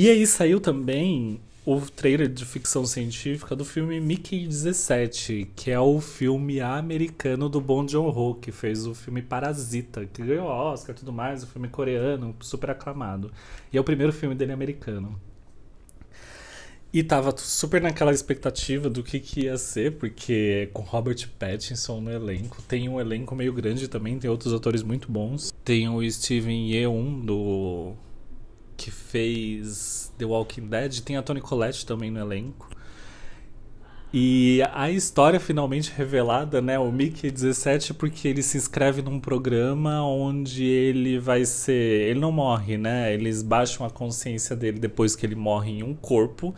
E aí saiu também o trailer de ficção científica do filme Mickey 17, que é o filme americano do Bon Joon-ho, que fez o filme Parasita, que ganhou Oscar e tudo mais, o um filme coreano, super aclamado. E é o primeiro filme dele americano. E tava super naquela expectativa do que, que ia ser, porque com Robert Pattinson no elenco, tem um elenco meio grande também, tem outros atores muito bons. Tem o Steven Yeun do que fez The Walking Dead, tem a Toni Collette também no elenco. E a história finalmente revelada, né? O Mickey 17, porque ele se inscreve num programa onde ele vai ser. Ele não morre, né? Eles baixam a consciência dele depois que ele morre em um corpo.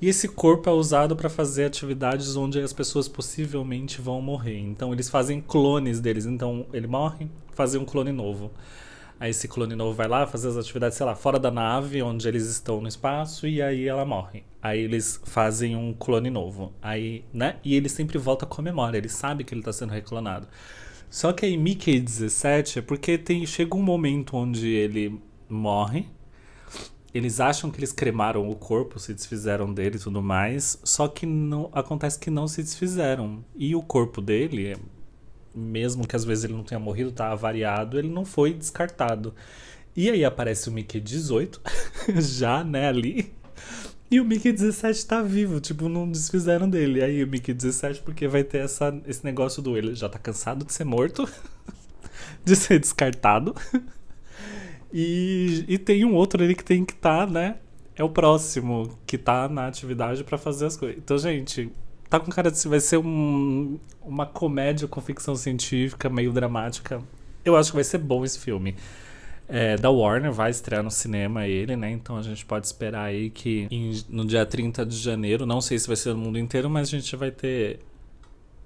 E esse corpo é usado para fazer atividades onde as pessoas possivelmente vão morrer. Então eles fazem clones deles. Então ele morre, fazem um clone novo. Aí esse clone novo vai lá fazer as atividades, sei lá, fora da nave, onde eles estão no espaço, e aí ela morre. Aí eles fazem um clone novo. Aí, né? E ele sempre volta com a memória, ele sabe que ele tá sendo reclonado. Só que aí Mickey 17 é porque tem, chega um momento onde ele morre. Eles acham que eles cremaram o corpo, se desfizeram dele e tudo mais. Só que não acontece que não se desfizeram. E o corpo dele, é mesmo que às vezes ele não tenha morrido, tá avariado, ele não foi descartado. E aí aparece o Mickey 18, já, né, ali. E o Mickey 17 tá vivo, tipo, não desfizeram dele. E aí o Mickey 17, porque vai ter essa, esse negócio do ele já tá cansado de ser morto, de ser descartado. E, e tem um outro ali que tem que estar, tá, né? É o próximo que tá na atividade para fazer as coisas. Então, gente, Tá com cara de vai ser um, uma comédia com ficção científica, meio dramática. Eu acho que vai ser bom esse filme. É, da Warner, vai estrear no cinema ele, né? Então a gente pode esperar aí que em, no dia 30 de janeiro, não sei se vai ser no mundo inteiro, mas a gente vai ter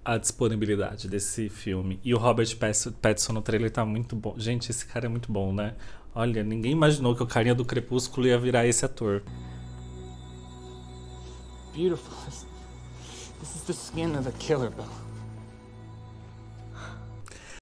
a disponibilidade desse filme. E o Robert Pattinson no trailer tá muito bom. Gente, esse cara é muito bom, né? Olha, ninguém imaginou que o carinha do Crepúsculo ia virar esse ator. Beautiful. This is the skin of the killer, Bill.